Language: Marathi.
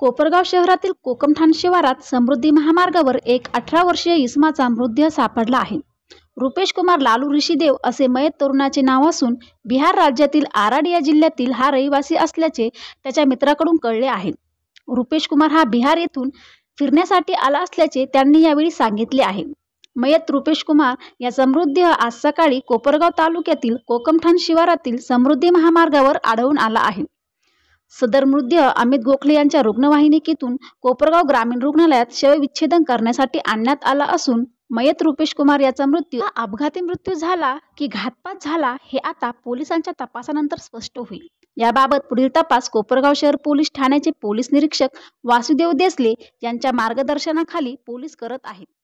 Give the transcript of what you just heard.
कोपरगाव शहरातील कोकमठाण शिवारात समृद्धी महामार्गावर एक अठरा वर्षीय इसमाचा मृतदेह सापडला आहे रुपेश कुमार लालू ऋषीदेव असे मयत तरुणाचे नाव असून बिहार राज्यातील आराडिया जिल्ह्यातील हा रहिवासी असल्याचे त्याच्या मित्राकडून कळले आहे रुपेश कुमार हा बिहार येथून फिरण्यासाठी आला असल्याचे त्यांनी यावेळी सांगितले आहे मयत रुपेश कुमार या मृतदेह आज सकाळी कोपरगाव तालुक्यातील कोकमठाण शिवारातील समृद्धी महामार्गावर आढळून आला आहे सदर मृद्य अमित गोखले यांच्या रुग्णवाहिनीतून कोपरगाव ग्रामीण रुग्णालयात शवविच्छेदन करण्यासाठी आणण्यात आला असून मयत रुपेश कुमार याचा मृत्यू अपघाती मृत्यू झाला की घातपात झाला हे आता पोलिसांच्या तपासानंतर स्पष्ट होईल याबाबत पुढील तपास कोपरगाव शहर पोलीस ठाण्याचे पोलीस निरीक्षक वासुदेव देसले यांच्या मार्गदर्शनाखाली पोलीस करत आहेत